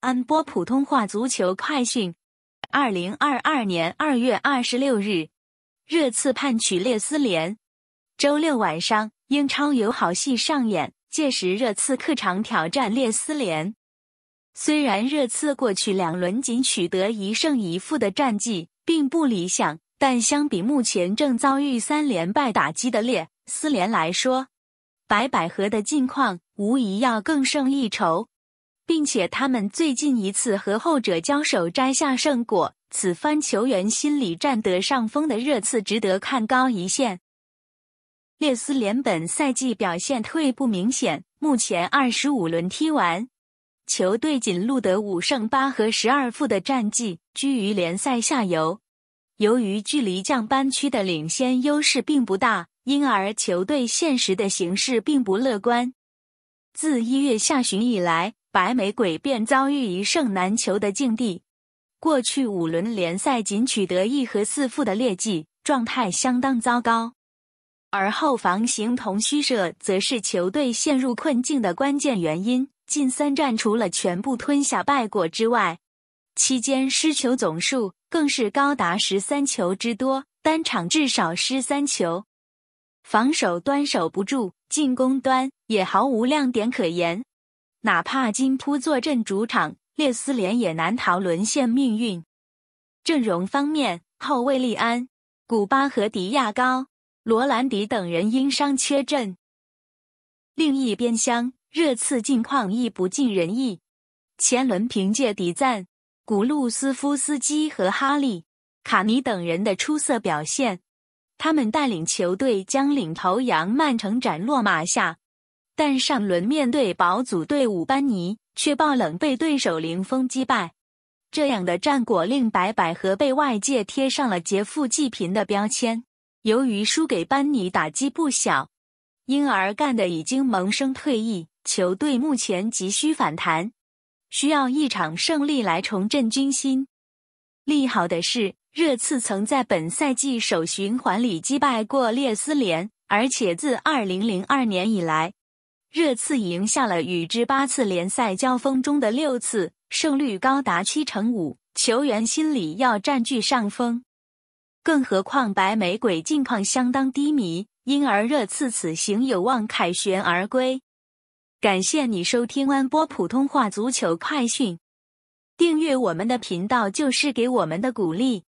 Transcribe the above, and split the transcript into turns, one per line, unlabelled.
安波普通话足球快讯：二零二二年二月二十六日，热刺盼取列斯联。周六晚上英超有好戏上演，届时热刺客场挑战列斯联。虽然热刺过去两轮仅取得一胜一负的战绩，并不理想，但相比目前正遭遇三连败打击的列斯联来说，白百合的近况无疑要更胜一筹。并且他们最近一次和后者交手摘下胜果，此番球员心理占得上风的热刺值得看高一线。列斯联本赛季表现退步明显，目前二十五轮踢完，球队仅录得五胜八和十二负的战绩，居于联赛下游。由于距离降班区的领先优势并不大，因而球队现实的形势并不乐观。自一月下旬以来，白玫瑰便遭遇一胜难求的境地。过去五轮联赛仅取得一和四负的劣迹，状态相当糟糕。而后防形同虚设，则是球队陷入困境的关键原因。近三战除了全部吞下败果之外，期间失球总数更是高达十三球之多，单场至少失三球。防守端守不住，进攻端也毫无亮点可言。哪怕金扑坐镇主场，列斯联也难逃沦陷命运。阵容方面，后卫利安、古巴和迪亚高、罗兰迪等人因伤缺阵。另一边厢，热刺近况亦不尽人意。前轮凭借迪赞、古鲁斯夫斯基和哈利卡尼等人的出色表现，他们带领球队将领头羊曼城斩落马下。但上轮面对保组队伍班尼却爆冷被对手零封击败，这样的战果令白百合被外界贴上了劫富济贫的标签。由于输给班尼打击不小，因而干的已经萌生退役。球队目前急需反弹，需要一场胜利来重振军心。利好的是，热刺曾在本赛季首循环里击败过列斯联，而且自二零零二年以来。热刺赢下了与之八次联赛交锋中的六次，胜率高达七成五，球员心理要占据上风。更何况白玫瑰近况相当低迷，因而热刺此行有望凯旋而归。感谢你收听安波普通话足球快讯，订阅我们的频道就是给我们的鼓励。